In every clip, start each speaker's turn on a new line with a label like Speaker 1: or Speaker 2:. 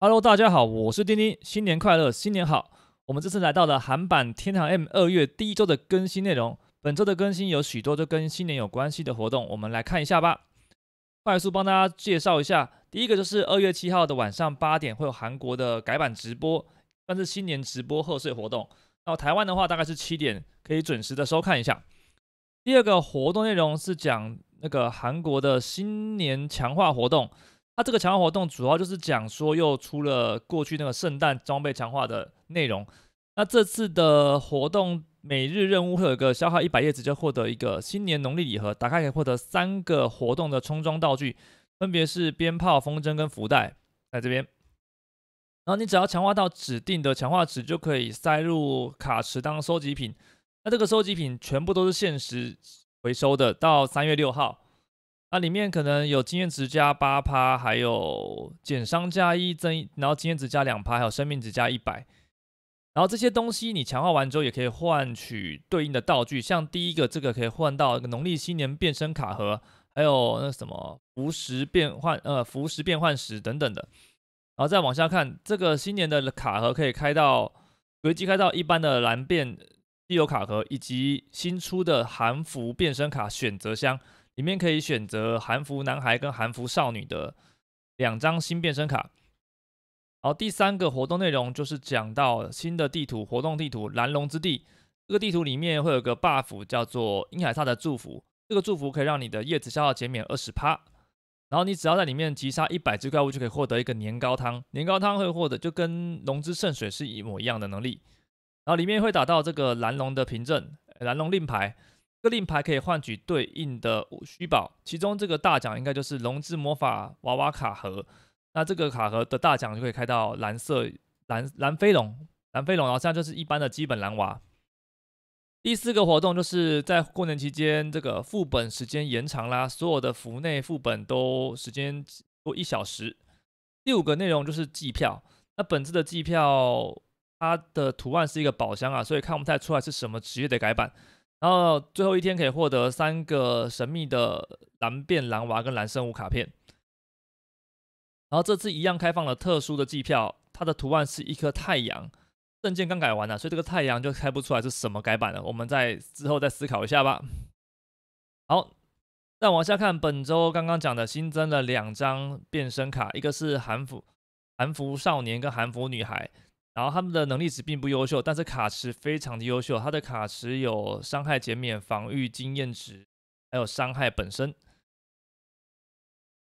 Speaker 1: Hello，大家好，我是丁丁，新年快乐，新年好。我们这次来到了韩版天堂 M 二月第一周的更新内容。本周的更新有许多都跟新年有关系的活动，我们来看一下吧。快速帮大家介绍一下，第一个就是二月七号的晚上八点会有韩国的改版直播，算是新年直播贺岁活动。然后台湾的话大概是七点可以准时的收看一下。第二个活动内容是讲那个韩国的新年强化活动。那这个强化活动主要就是讲说又出了过去那个圣诞装备强化的内容。那这次的活动每日任务会有一个消耗一百页纸就获得一个新年农历礼盒，打开可以获得三个活动的充装道具，分别是鞭炮、风筝跟福袋，在这边。然后你只要强化到指定的强化值，就可以塞入卡池当收集品。那这个收集品全部都是限时回收的，到三月六号。那里面可能有经验值加八趴，还有减伤加一增，然后经验值加两趴，还有生命值加一百。然后这些东西你强化完之后也可以换取对应的道具，像第一个这个可以换到农历新年变身卡盒，还有那什么浮石变换呃浮石变换石等等的。然后再往下看，这个新年的卡盒可以开到随机开到一般的蓝变稀有卡盒，以及新出的韩服变身卡选择箱。里面可以选择韩服男孩跟韩服少女的两张新变身卡。然后第三个活动内容就是讲到新的地图活动地图蓝龙之地，这个地图里面会有个 buff 叫做英海萨的祝福，这个祝福可以让你的叶子消耗减免二十趴。然后你只要在里面击杀一百只怪物，就可以获得一个年糕汤。年糕汤会获得就跟龙之圣水是一模一样的能力。然后里面会打到这个蓝龙的凭证蓝龙令牌。个令牌可以换取对应的虚宝，其中这个大奖应该就是龙之魔法娃娃卡盒，那这个卡盒的大奖就可以开到蓝色蓝蓝飞龙，蓝飞龙，然后现在就是一般的基本蓝娃。第四个活动就是在过年期间，这个副本时间延长啦，所有的服内副本都时间多一小时。第五个内容就是寄票，那本次的寄票它的图案是一个宝箱啊，所以看不太出来是什么职业的改版。然后最后一天可以获得三个神秘的蓝变狼娃跟蓝生物卡片。然后这次一样开放了特殊的季票，它的图案是一颗太阳。证件刚改完了，所以这个太阳就开不出来是什么改版了，我们在之后再思考一下吧。好，再往下看本周刚刚讲的新增了两张变身卡，一个是韩服韩服少年跟韩服女孩。然后他们的能力值并不优秀，但是卡池非常的优秀。他的卡池有伤害减免、防御、经验值，还有伤害本身。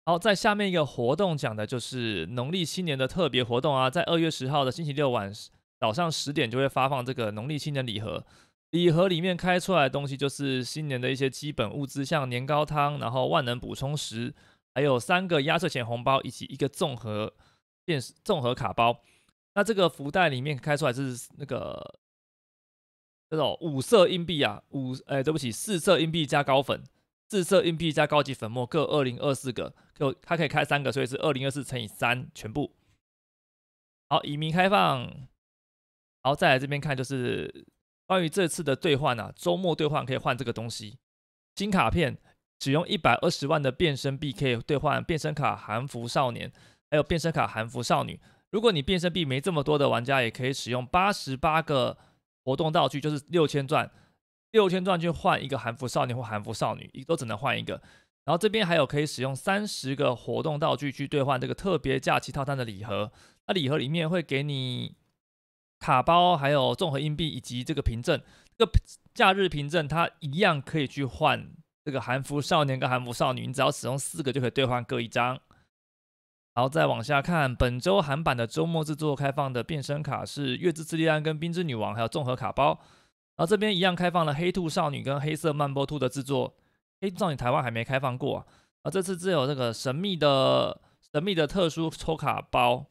Speaker 1: 好，在下面一个活动讲的就是农历新年的特别活动啊，在二月十号的星期六晚早上十点就会发放这个农历新年礼盒。礼盒里面开出来的东西就是新年的一些基本物资，像年糕汤，然后万能补充食，还有三个压岁钱红包，以及一个综合电综合卡包。那这个福袋里面开出来是那个那种五色硬币啊，五哎对不起，四色硬币加高粉，四色硬币加高级粉末各二零二四个，就它可以开三个，所以是二零二四乘以三，全部好，移民开放，好，再来这边看就是关于这次的兑换啊，周末兑换可以换这个东西，金卡片只用一百二十万的变身币 K 兑换变身卡韩服少年，还有变身卡韩服少女。如果你变身币没这么多的玩家，也可以使用八十八个活动道具，就是六千转，六千转去换一个韩服少年或韩服少女，都只能换一个。然后这边还有可以使用三十个活动道具去兑换这个特别假期套餐的礼盒。那礼盒里面会给你卡包，还有综合硬币以及这个凭证。这个假日凭证它一样可以去换这个韩服少年跟韩服少女，你只要使用四个就可以兑换各一张。然后再往下看，本周韩版的周末制作开放的变身卡是月之炽烈安跟冰之女王，还有综合卡包。然后这边一样开放了黑兔少女跟黑色慢波兔的制作。黑兔少女台湾还没开放过，而这次只有这个神秘的神秘的特殊抽卡包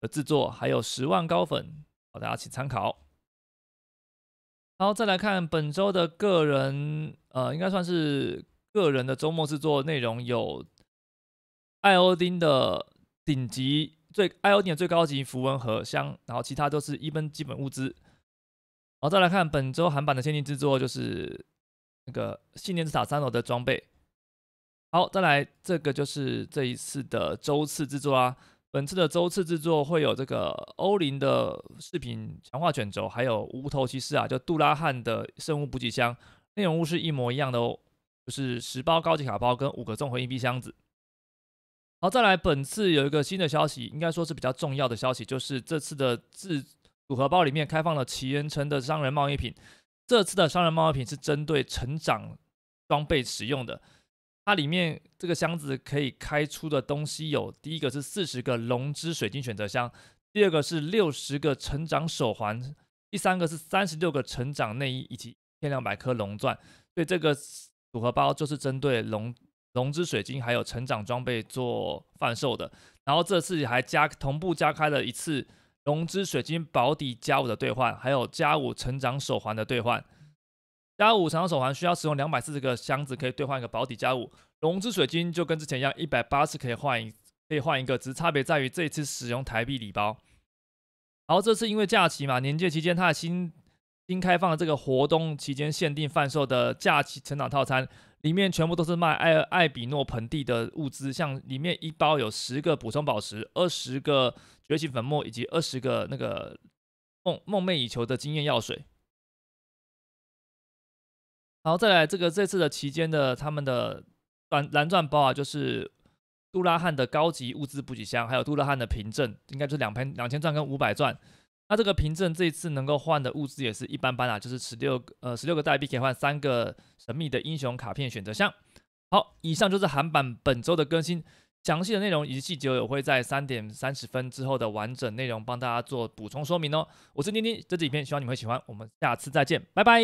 Speaker 1: 的制作，还有十万高粉，大家请参考。然后再来看本周的个人，呃，应该算是个人的周末制作内容有。艾欧丁的顶级最艾欧丁的最高级符文盒箱，然后其他都是一般基本物资。好，再来看本周韩版的限定制作，就是那个信念之塔三楼的装备。好，再来这个就是这一次的周次制作啦。本次的周次制作会有这个欧林的饰品强化卷轴，还有无头骑士啊，就杜拉汉的生物补给箱，内容物是一模一样的哦，就是十包高级卡包跟五个综合硬币箱子。好，再来，本次有一个新的消息，应该说是比较重要的消息，就是这次的自组合包里面开放了奇缘城的商人贸易品。这次的商人贸易品是针对成长装备使用的，它里面这个箱子可以开出的东西有：第一个是四十个龙之水晶选择箱，第二个是六十个成长手环，第三个是三十六个成长内衣以及一千两百颗龙钻。所以这个组合包就是针对龙。龙之水晶还有成长装备做贩售的，然后这次还加同步加开了一次龙之水晶保底加五的兑换，还有加五成长手环的兑换。加五成长手环需要使用两百四十个箱子可以兑换一个保底加五龙之水晶，就跟之前一样一百八十可以换一可以换一个，只差别在于这一次使用台币礼包。然后这次因为假期嘛，年节期间它的新新开放的这个活动期间限定贩售的假期成长套餐。里面全部都是卖艾艾比诺盆地的物资，像里面一包有十个补充宝石、二十个崛起粉末以及二十个那个梦梦寐以求的经验药水。然后再来这个这次的期间的他们的蓝蓝钻包啊，就是杜拉汉的高级物资补给箱，还有杜拉汉的凭证，应该就是两千两千钻跟五百钻。那这个凭证这一次能够换的物资也是一般般啦，就是十六呃十六个代币可以换三个神秘的英雄卡片选择项。好，以上就是韩版本周的更新，详细的内容以及细节，我会在三点三十分之后的完整内容帮大家做补充说明哦。我是丁丁，这期影片希望你们喜欢，我们下次再见，拜拜。